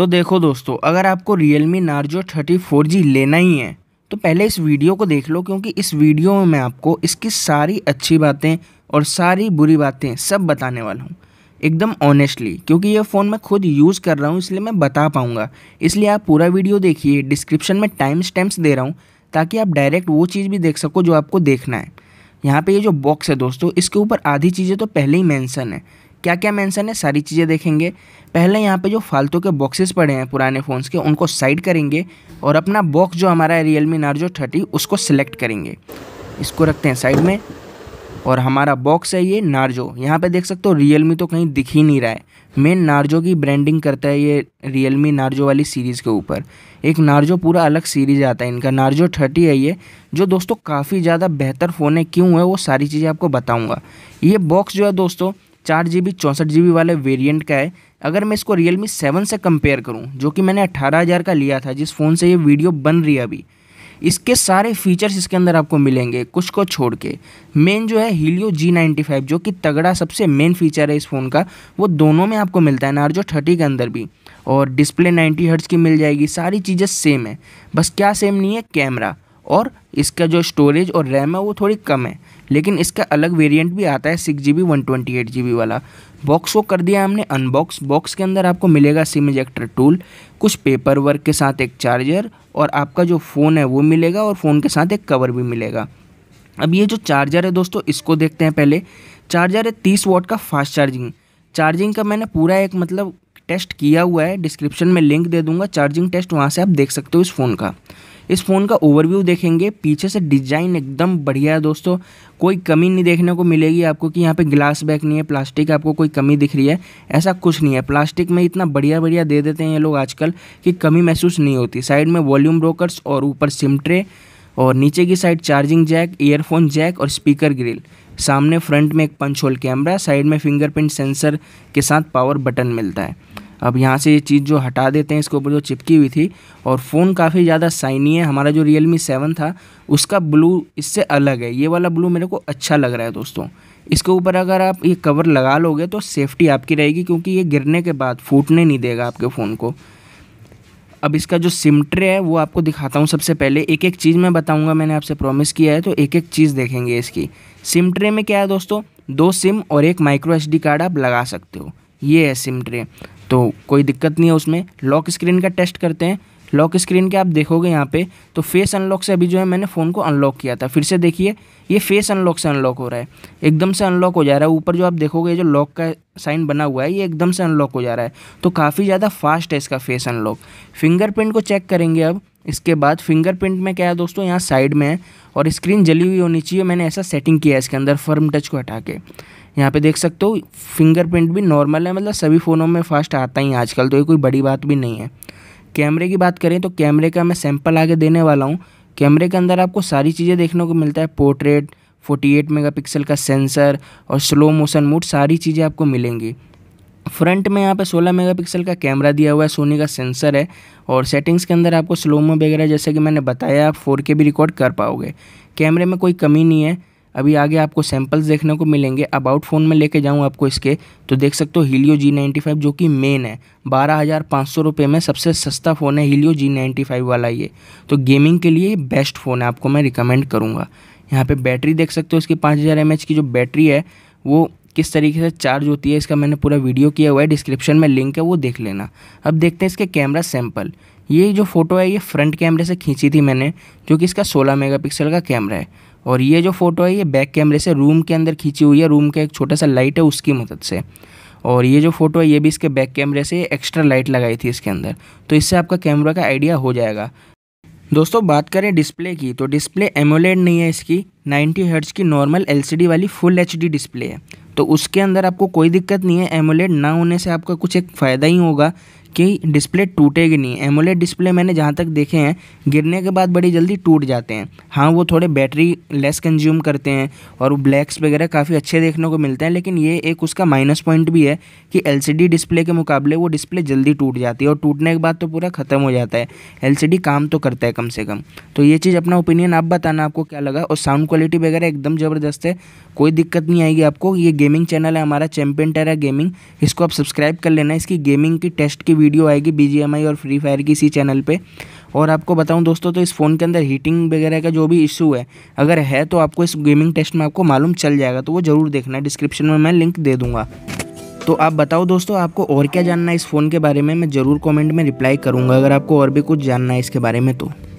तो देखो दोस्तों अगर आपको Realme Narzo 34G लेना ही है तो पहले इस वीडियो को देख लो क्योंकि इस वीडियो में मैं आपको इसकी सारी अच्छी बातें और सारी बुरी बातें सब बताने वाला हूँ एकदम ऑनेस्टली क्योंकि ये फ़ोन मैं खुद यूज़ कर रहा हूँ इसलिए मैं बता पाऊँगा इसलिए आप पूरा वीडियो देखिए डिस्क्रिप्शन में टाइम स्टैम्प्स दे रहा हूँ ताकि आप डायरेक्ट वो चीज़ भी देख सको जो आपको देखना है यहाँ पे ये जो बॉक्स है दोस्तों इसके ऊपर आधी चीज़ें तो पहले ही मेंशन है क्या क्या मेंशन है सारी चीज़ें देखेंगे पहले यहाँ पे जो फालतू के बॉक्सेस पड़े हैं पुराने फ़ोन्स के उनको साइड करेंगे और अपना बॉक्स जो हमारा है रियल मी नार्जो थर्टी उसको सिलेक्ट करेंगे इसको रखते हैं साइड में और हमारा बॉक्स है ये नार्जो यहाँ पे देख सकते हो रियल मी तो कहीं दिख ही नहीं रहा है मेन नार्जो की ब्रांडिंग करता है ये रियल मी नार्जो वाली सीरीज़ के ऊपर एक नार्जो पूरा अलग सीरीज़ आता है इनका नार्जो थर्टी है ये जो दोस्तों काफ़ी ज़्यादा बेहतर फ़ोन है क्यों है वो सारी चीज़ें आपको बताऊँगा ये बॉक्स जो है दोस्तों चार जी बी चौंसठ जी बी वाले वेरिएंट का है अगर मैं इसको रियल मी सेवन से कंपेयर करूँ जो कि मैंने अट्ठारह हज़ार का लिया था जिस फ़ोन से ये वीडियो बन रही है अभी इसके सारे फीचर्स इसके अंदर आपको मिलेंगे कुछ को छोड़ के मेन जो है हीलियो जी नाइन्टी फाइव जो कि तगड़ा सबसे मेन फीचर है इस फ़ोन का वो दोनों में आपको मिलता है नार्जो थर्टी के अंदर भी और डिस्प्ले नाइन्टी हर्ट्स की मिल जाएगी सारी चीज़ें सेम है बस क्या सेम नहीं है कैमरा और इसका जो स्टोरेज और रैम है वो थोड़ी कम है लेकिन इसका अलग वेरिएंट भी आता है six G B one twenty eight G B वाला बॉक्स को कर दिया हमने अनबॉक्स बॉक्स के अंदर आपको मिलेगा सिम इजेक्टर टूल कुछ पेपर वर्क के साथ एक चार्जर और आपका जो फ़ोन है वो मिलेगा और फ़ोन के साथ एक कवर भी मिलेगा अब ये जो चार्जर है दोस्तों इसको देखते हैं पहले चार्जर है तीस वॉट का फास्ट चार्जिंग चार्जिंग का मैंने पूरा एक मतलब टेस्ट किया हुआ है डिस्क्रिप्शन में लिंक दे दूंगा चार्जिंग टेस्ट वहाँ से आप देख सकते हो इस फ़ोन का इस फ़ोन का ओवरव्यू देखेंगे पीछे से डिज़ाइन एकदम बढ़िया है दोस्तों कोई कमी नहीं देखने को मिलेगी आपको कि यहाँ पे ग्लास बैक नहीं है प्लास्टिक आपको कोई कमी दिख रही है ऐसा कुछ नहीं है प्लास्टिक में इतना बढ़िया बढ़िया दे देते हैं ये लोग आजकल कि कमी महसूस नहीं होती साइड में वॉल्यूम ब्रोकरस और ऊपर सिम ट्रे और नीचे की side charging jack earphone jack और स्पीकर ग्रिल सामने फ्रंट में एक पंच होल कैमरा साइड में फिंगरप्रिंट सेंसर के साथ पावर बटन मिलता है अब यहाँ से ये चीज़ जो हटा देते हैं इसके ऊपर जो चिपकी हुई थी और फ़ोन काफ़ी ज़्यादा साइनी है हमारा जो रियल मी सेवन था उसका ब्लू इससे अलग है ये वाला ब्लू मेरे को अच्छा लग रहा है दोस्तों इसके ऊपर अगर आप ये कवर लगा लोगे तो सेफ्टी आपकी रहेगी क्योंकि ये गिरने के बाद फूटने नहीं देगा आपके फ़ोन को अब इसका जो सिम ट्रे है वो आपको दिखाता हूँ सबसे पहले एक एक चीज़ मैं बताऊँगा मैंने आपसे प्रॉमिस किया है तो एक एक चीज़ देखेंगे इसकी सिम ट्रे में क्या है दोस्तों दो सिम और एक माइक्रो एच कार्ड आप लगा सकते हो ये है सिम ट्रे तो कोई दिक्कत नहीं है उसमें लॉक स्क्रीन का टेस्ट करते हैं लॉक स्क्रीन के आप देखोगे यहाँ पे तो फेस अनलॉक से अभी जो है मैंने फ़ोन को अनलॉक किया था फिर से देखिए ये फेस अनलॉक से अनलॉक हो रहा है एकदम से अनलॉक हो जा रहा है ऊपर जो आप देखोगे जो लॉक का साइन बना हुआ है ये एकदम से अनलॉक हो जा रहा है तो काफ़ी ज़्यादा फास्ट है इसका फेस अनलॉक फिंगरप्रिंट को चेक करेंगे अब इसके बाद फिंगरप्रिंट में क्या है दोस्तों यहाँ साइड में है और स्क्रीन जली हुई होनी चाहिए मैंने ऐसा सेटिंग किया है इसके अंदर फर्म टच को हटा के यहाँ पे देख सकते हो फिंगरप्रिंट भी नॉर्मल है मतलब सभी फ़ोनों में फास्ट आता ही आजकल तो ये कोई बड़ी बात भी नहीं है कैमरे की बात करें तो कैमरे का मैं सैम्पल आगे देने वाला हूँ कैमरे के अंदर आपको सारी चीज़ें देखने को मिलता है पोर्ट्रेट 48 मेगापिक्सल का सेंसर और स्लो मोशन मूड सारी चीज़ें आपको मिलेंगी फ्रंट में यहाँ पे 16 मेगापिक्सल का कैमरा दिया हुआ है सोनी का सेंसर है और सेटिंग्स के अंदर आपको स्लोमो वगैरह जैसे कि मैंने बताया आप फोर भी रिकॉर्ड कर पाओगे कैमरे में कोई कमी नहीं है अभी आगे आपको सैंपल्स देखने को मिलेंगे अबाउट फ़ोन में लेके जाऊँ आपको इसके तो देख सकते हो हीलियो जी नाइन्टी फाइव जो कि मेन है बारह हज़ार पाँच सौ रुपये में सबसे सस्ता फ़ोन है हीलियो जी नाइन्टी फाइव वाला ये तो गेमिंग के लिए बेस्ट फ़ोन है आपको मैं रिकमेंड करूँगा यहाँ पे बैटरी देख सकते हो इसकी पाँच हज़ार एम एच की जो बैटरी है वो किस तरीके से चार्ज होती है इसका मैंने पूरा वीडियो किया हुआ है डिस्क्रिप्शन में लिंक है वो देख लेना अब देखते हैं इसके कैमरा सैम्पल ये जो फ़ोटो है ये फ्रंट कैमरे से खींची थी मैंने जो कि इसका 16 मेगापिक्सल का कैमरा है और ये जो फ़ोटो है ये बैक कैमरे से रूम के अंदर खींची हुई है रूम का एक छोटा सा लाइट है उसकी मदद से और ये जो फ़ोटो है ये भी इसके बैक कैमरे से एक्स्ट्रा लाइट लगाई थी इसके अंदर तो इससे आपका कैमरा का आइडिया हो जाएगा दोस्तों बात करें डिस्प्ले की तो डिस्प्ले एमोलेड नहीं है इसकी 90 हर्ट्ज़ की नॉर्मल एलसीडी वाली फुल एचडी डिस्प्ले है तो उसके अंदर आपको कोई दिक्कत नहीं है एमोलेड ना होने से आपका कुछ एक फ़ायदा ही होगा कि डिस्प्ले टूटेगी नहीं एमोलेड डिस्प्ले मैंने जहाँ तक देखे हैं गिरने के बाद बड़ी जल्दी टूट जाते हैं हाँ वो थोड़े बैटरी लेस कंज्यूम करते हैं और ब्लैक्स वगैरह काफ़ी अच्छे देखने को मिलते हैं लेकिन ये एक उसका माइनस पॉइंट भी है कि एल डिस्प्ले के मुकाबले वो डिस्प्ले जल्दी टूट जाती है और टूटने के बाद तो पूरा ख़त्म हो जाता है एल काम तो करता है कम से कम तो ये चीज़ अपना ओपिनियन आप बताना आपको क्या लगा और साउंड क्वालिटी वगैरह एकदम ज़बरदस्त है कोई दिक्कत नहीं आएगी आपको ये गेमिंग चैनल है हमारा चैम्पियन टेरा गेमिंग इसको आप सब्सक्राइब कर लेना इसकी गेमिंग की टेस्ट की वीडियो आएगी बी और फ्री फायर की इसी चैनल पर और आपको बताऊँ दोस्तों तो इस फ़ोन के अंदर हीटिंग वगैरह का जो भी इशू है अगर है तो आपको इस गेमिंग टेस्ट में आपको मालूम चल जाएगा तो वो ज़रूर देखना डिस्क्रिप्शन में मैं लिंक दे दूँगा तो आप बताओ दोस्तों आपको और क्या जानना है इस फ़ोन के बारे में मैं ज़रूर कमेंट में रिप्लाई करूँगा अगर आपको और भी कुछ जानना है इसके बारे में तो